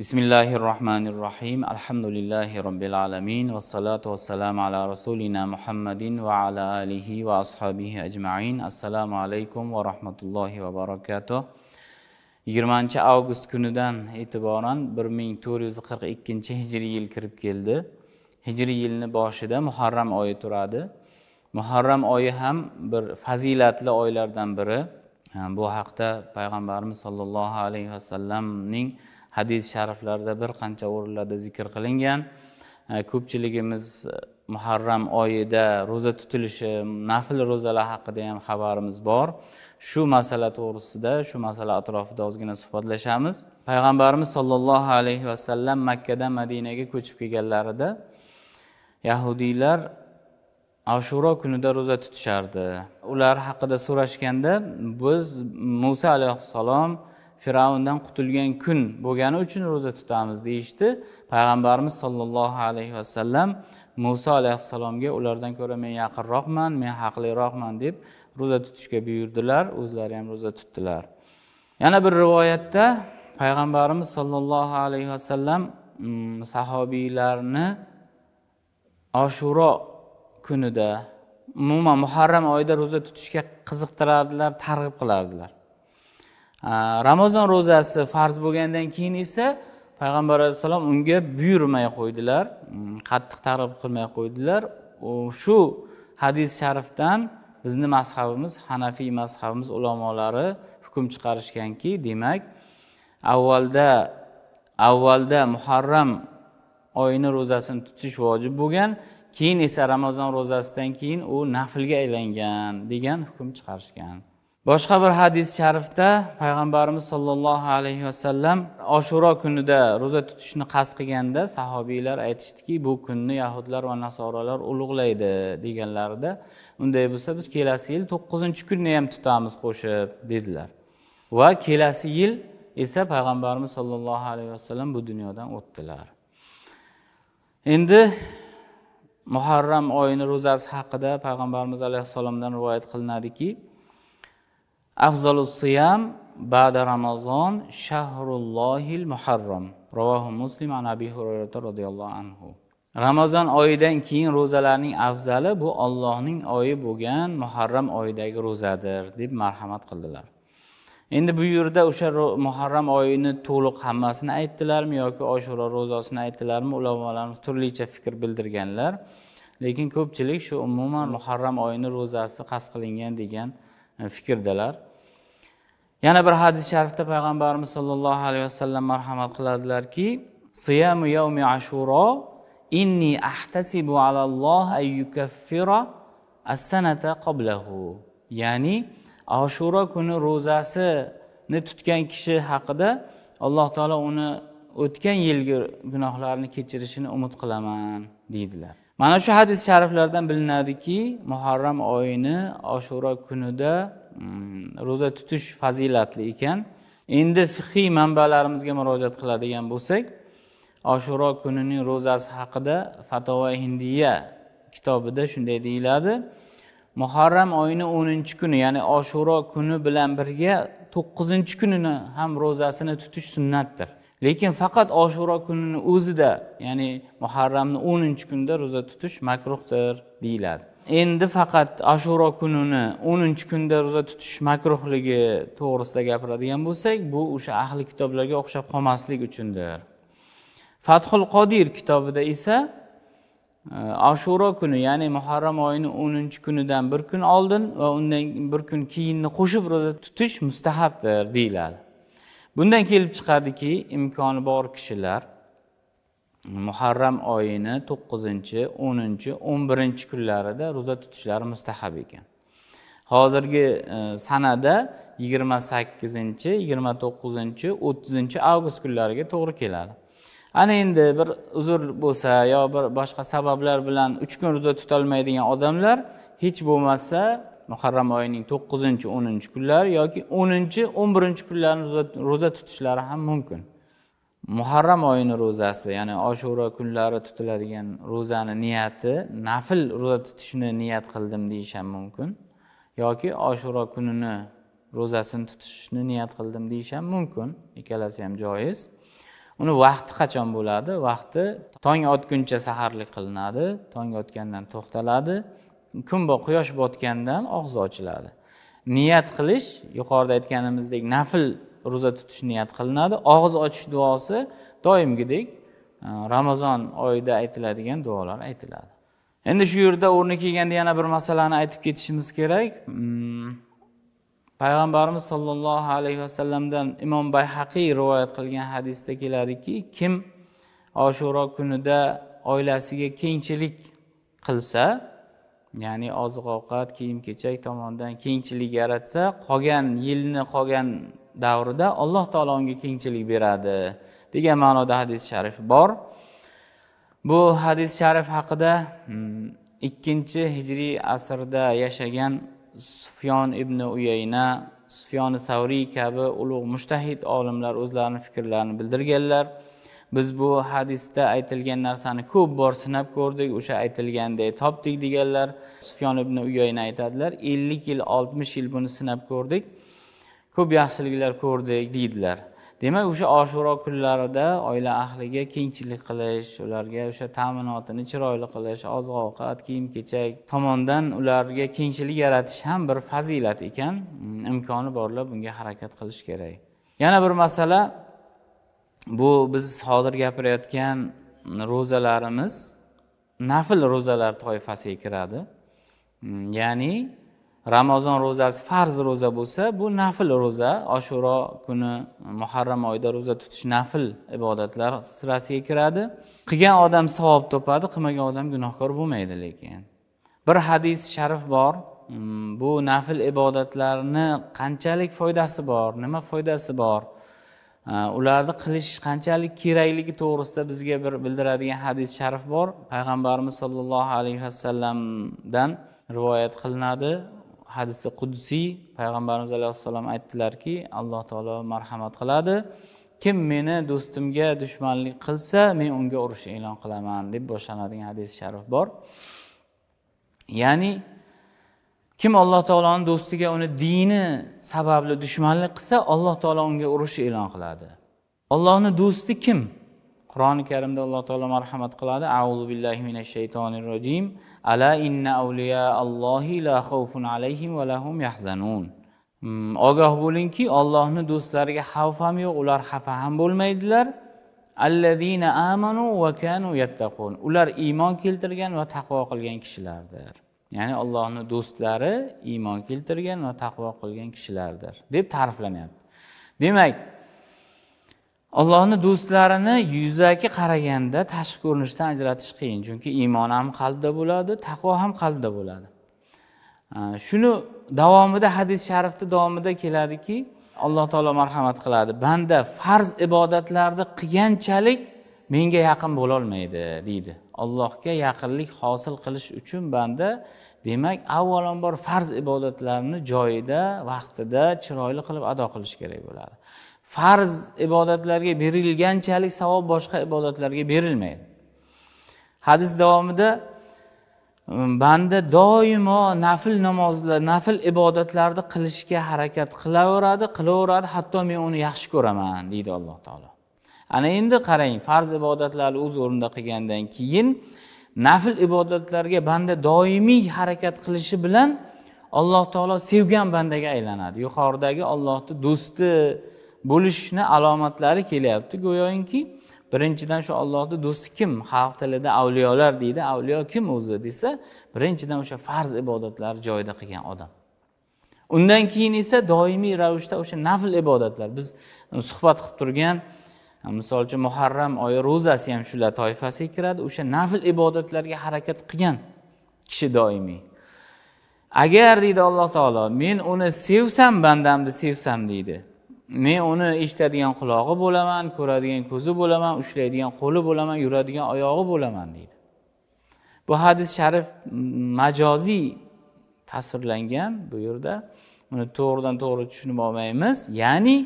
bismillahi rohmanir rohim alhamdulillahi robbil alamin vassalotu vassalamu ala rasulina muhammadin va ala alihi va ashabihi ajmain assalomu alaykum va rahmatullohi va barakatuh yigirmanchi avgust kunidan e'tiboran bir ming to'rt yuz qirq ikkinchi hijriy yil kirib keldi hijriy yilni boshida muharram oyi turadi muharram oyi ham bir fazilatli oylardan biri bu haqda payg'ambarimiz sollallohu alayhi vasallamning hadis shariflarda bir qancha o'rinlarda zikr qilingan e, ko'pchiligimiz e, muharram oyida ro'za tutilishi nafl ro'zalar haqida ham xabarimiz bor shu masala to'g'risida shu masala atrofida ozgina suhbatlashamiz payg'ambarimiz sollallohu alayhi vasallam makkadan madinaga ko'chib kelganlarida yahudiylar ashuro kunida ro'za tutishardi ular haqida so'rashganda biz muso alayhissalom fir'avndan qutulgan kun bo'lgani uchun ro'za tutamiz deyishdi payg'ambarimiz sollallohu alayhi vasallam muso alayhissalomga ulardan ko'ra men yaqinroqman men haqliroqman deb ro'za tutishga buyurdilar o'zlari ham ro'za tutdilar yana bir rivoyatda payg'ambarimiz sollallohu alayhi vasallam mm, sahobiylarni oshuro kunida umuman muharram oyida ro'za tutishga qiziqtirardilar targ'ib qilardilar ramazon ro'zasi farz bo'lgandan keyin esa payg'ambar alayhissalom unga buyurmay qo'ydilar mm, qattiq targ'ib qilmay qo'ydilar shu hadis sharifdan bizni mazhabimiz hanafiy mazhabimiz ulamolari hukm chiqarishganki demak avvalda avvalda muharram oyini ro'zasini tutish vojib bo'lgan keyin esa ramazon ro'zasidan keyin u naflga aylangan degan hukm chiqarishgan boshqa bir hadis sharifda payg'ambarimiz sollallohu alayhi vasallam oshuro kunida ro'za tutishni qasd qilganda sahobiylar aytishdiki bu kunni yahudlar va nasoralar ulug'laydi deganlarida unday bo'lsa biz kelasi yil to'qqizinchi kunni ham tutamiz qo'shib dedilar va kelasi yil esa payg'ambarimiz sollallohu alayhi vasallam bu dunyodan o'tdilar endi muharram oyini ro'zasi haqida payg'ambarimiz alayhissalomdan rivoyat qilinadiki siyam ba'da ramazon shahrullohil muharram ravohu muslim an abi hurayrata roziyallohu anhu ramazon oyidan keyin ro'zalarning afzali bu ollohning oyi bo'lgan muharram oyidagi ro'zadir deb marhamat qildilar endi bu yerda o'sha muharram oyini to'liq hammasini aytdilarmi yoki oshura ro'zasini aytdilarmi ulamolarimiz turlicha fikr bildirganlar lekin ko'pchilik shu umuman muharram oyini ro'zasi qasd qilingan degan e, fikrdalar yana bir hadis sharifda payg'ambarimiz sollallohu alayhi vasallam marhamat qiladilarki siyamu yavmi ashuro inni ahtasibu alalloh ayyukaffira as-sanata qoblahu ya'ni ashuro kuni ro'zasini tutgan kishi haqida alloh taolo uni o'tgan yilgi gunohlarini kechirishini umid qilaman deydilar mana shu hadis shariflardan bilinadiki muharram oyini ashuro kunida Mm, ro'za tutish fazilatli ekan endi fiqiy manbalarimizga murojaat qiladigan bo'lsak oshuro kunining ro'zasi haqida fatova hindiya kitobida shunday deyiladi muharram oyini o'ninchi kuni ya'ni oshuro kuni bilan birga to'qqizinchi kunini ham ro'zasini tutish sunnatdir lekin faqat oshuro kunini o'zida ya'ni muharramni o'ninchi kunida ro'za tutish makruhdir deyiladi endi faqat ashuro kunini o'ninchi kunda ro'za tutish makruhligi to'g'risida gapiradigan bo'lsak bu o'sha ahli kitoblarga o'xshab qolmaslik uchundir fathul qodir kitobida esa e, ashuro kuni ya'ni muharram oyini o'ninchi kunidan bir kun oldin va undan bir kun keyinni qo'shib ro'za tutish mustahabdir deyiladi bundan kelib chiqadiki imkoni bor kishilar muharram oyini to'qqizinchi o'ninchi o'n birinchi kunlarida ro'za tutishlari mustahab ekan hozirgi e, sanada yigirma sakkizinchi yigirma to'qqizinchi o'ttizinchi avgust kunlariga to'g'ri keladi ana endi bir uzr bo'lsa yo bir boshqa sabablar bilan uch kun ro'za tutolmaydigan odamlar hech bo'lmasa muharram oyining to'qqizinchi o'ninchi kunlari yoki o'ninchi o'n birinchi kunlarini ro'za tutishlari ham mumkin muharram oyini ro'zasi ya'ni oshura kunlari tutiladigan ro'zani niyati nafl ro'za tutishni niyat qildim deyish ham mumkin yoki oshura kunini ro'zasini tutishni niyat qildim deyish ham mumkin ikkalasi ham joiz uni vaqti qachon bo'ladi vaqti tong otguncha saharlik qilinadi tong otgandan to'xtaladi kun quyosh botgandan og'zi ochiladi niyat qilish yuqorida aytganimizdek nafl ro'za tutish niyat qilinadi og'iz ochish duosi doimgidek e, ramazon oyida aytiladigan duolar aytiladi endi shu yerda o'rni kelganda yana bir masalani aytib ketishimiz kerak hmm. payg'ambarimiz sollallohu alayhi vasallamdan imom bayhaqiy rivoyat qilgan hadisda keladiki kim oshuro kunida oilasiga kengchilik qilsa ya'ni oziq ovqat kiyim kechak tomonidan kengchilik yaratsa qolgan yilni qolgan davrida alloh taolo unga kengchilik beradi degan ma'noda hadis sharif bor bu hadis sharif haqida hmm, ikkinchi hijriy asrda yashagan sufyon ibn uyayna sufyoni savriy kabi ulug' mushtahid olimlar o'zlarini fikrlarini bildirganlar biz bu hadisda aytilgan narsani ko'p bor sinab ko'rdik o'sha aytilganday topdik deganlar sufyon ibn uyayni aytadilar ellik yil oltmish yil buni sinab ko'rdik ko'p yaxshiliklar ko'rdik deydilar demak o'sha oshuro kunlarida oila ahliga kengchilik qilish ularga o'sha ta'minotini chiroyli qilish oziq ovqat kiyim kechak tomondan ularga kengchilik yaratish ham bir fazilat ekan imkoni borlar bunga harakat qilish kerak yana bir masala bu biz hozir gapirayotgan ro'zalarimiz nafl ro'zalar toifasiga kiradi mm, ya'ni ramazon ro'zasi farz ro'za bo'lsa bu nafl ro'za ashuro kuni muharram oyida ro'za tutish nafl ibodatlar sirasiga kiradi qilgan odam savob topadi qilmagan odam gunohkor bo'lmaydi lekin bir hadis sharif bor mm, bu nafl ibodatlarni qanchalik foydasi bor nima foydasi bor Э, ularni qilish qanchalik kerakligi to'g'risida bizga bir bildiradigan hadis sharif bor payg'ambarimiz sollallohu alayhi vasallamdan rivoyat qilinadi hadisi qudsiy payg'ambarimiz alayhissalom aytdilarki alloh taolo marhamat qiladi kim meni do'stimga dushmanlik qilsa men unga urush e'lon qilaman deb boshlanadigan hadis sharif bor ya'ni kim alloh taoloni do'stiga uni dini sababli dushmanlik qilsa alloh taolo unga urush e'lon qiladi ollohni do'sti kim qur'oni karimda alloh taolo marhamat qiladi auzu billahi minash shaytonir rojim ala inna avliya allohi la xavfun alayhim va lahum yahzanun hmm, ogoh bo'lingki ollohni do'stlariga xavf ham yo'q ular xafa ham bo'lmaydilar allazina amanu va kanu yattaqun ular iymon keltirgan va taqvo qilgan kishilardir ya'ni allohni do'stlari iymon keltirgan va taqvo qilgan kishilardir deb ta'riflanyapti demak allohni do'stlarini yuzaki qaraganda tashqi ko'rinishdan ajratish qiyin chunki iymon ham qalbda bo'ladi taqvo ham qalbda bo'ladi shuni davomida hadis sharifni davomida keladiki alloh taolo marhamat qiladi banda farz ibodatlarni qilganchalik menga yaqin bo'lolmaydi deydi allohga yaqinlik hosil qilish uchun banda demak avvalambor farz ibodatlarni joyida vaqtida chiroyli qilib ado qilish kerak bo'ladi farz ibodatlarga berilganchalik savob boshqa ibodatlarga berilmaydi hadis davomida hm, banda doimo nafl namozlar nafl ibodatlarni qilishga harakat qilaveradi qilaveradi hatto men uni yaxshi ko'raman deydi alloh taolo ana endi qarang farz ibodatlarni o'z o'rnida qilgandan keyin nafl ibodatlarga banda doimiy harakat qilishi bilan alloh taolo sevgan bandaga aylanadi yuqoridagi ollohni do'sti bo'lishni alomatlari kelyapti go'yoki birinchidan shu ollohni do'sti kim xalq tilida avliyolar deydi avliyo kim o'zi desa birinchidan o'sha farz ibodatlar joyida qilgan odam undan keyin esa doimiy ravishda o'sha nafl ibodatlar biz suhbat qilib turgan misol uchun muharram oyi ro'zasi ham shular toifasiga kiradi o'sha nafl ibodatlarga harakat qilgan kishi doimiy agar deydi alloh taolo men uni sevsam bandamni sevsam deydi men uni eshitadigan qulog'i bo'laman ko'radigan ko'zi bo'laman ushlaydigan qo'li bo'laman yuradigan oyog'i bo'laman deydi bu hadis sharif majoziy tasvirlangan bu yerda uni to'g'ridan to'g'ri tushunib olmaymiz ya'ni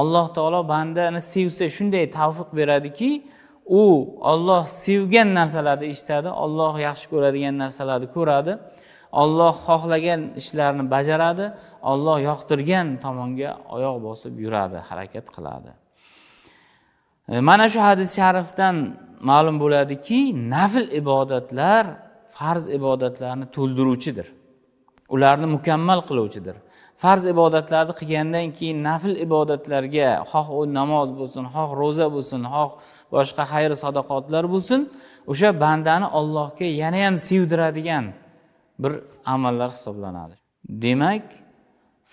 alloh taolo bandani sevsa shunday tavfiq beradiki u olloh sevgan narsalarni eshitadi olloh yaxshi ko'radigan narsalarni ko'radi olloh xohlagan ishlarni bajaradi olloh yoqtirgan tomonga oyoq bosib yuradi harakat qiladi e, mana shu hadis sharifdan ma'lum bo'ladiki nafl ibodatlar farz ibodatlarni to'ldiruvchidir ularni mukammal qiluvchidir farz ibodatlarni qilgandan keyin nafl ibodatlarga xoh u namoz bo'lsin xoh ro'za bo'lsin xoh boshqa xayr sadoqotlar bo'lsin o'sha bandani ollohga yanayam sevdiradigan bir amallar hisoblanadi demak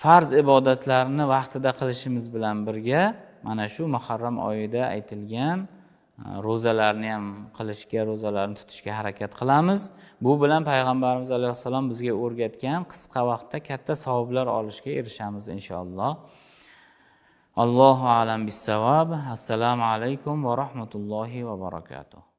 farz ibodatlarni vaqtida qilishimiz bilan birga mana shu muharram oyida aytilgan ro'zalarni ham qilishga ro'zalarni tutishga harakat qilamiz bu bilan payg'ambarimiz alayhissalom bizga o'rgatgan qisqa vaqtda katta savoblar olishga erishamiz inshaalloh allohu alam bissavob assalomu alaykum va rahmatullohi va barakatuh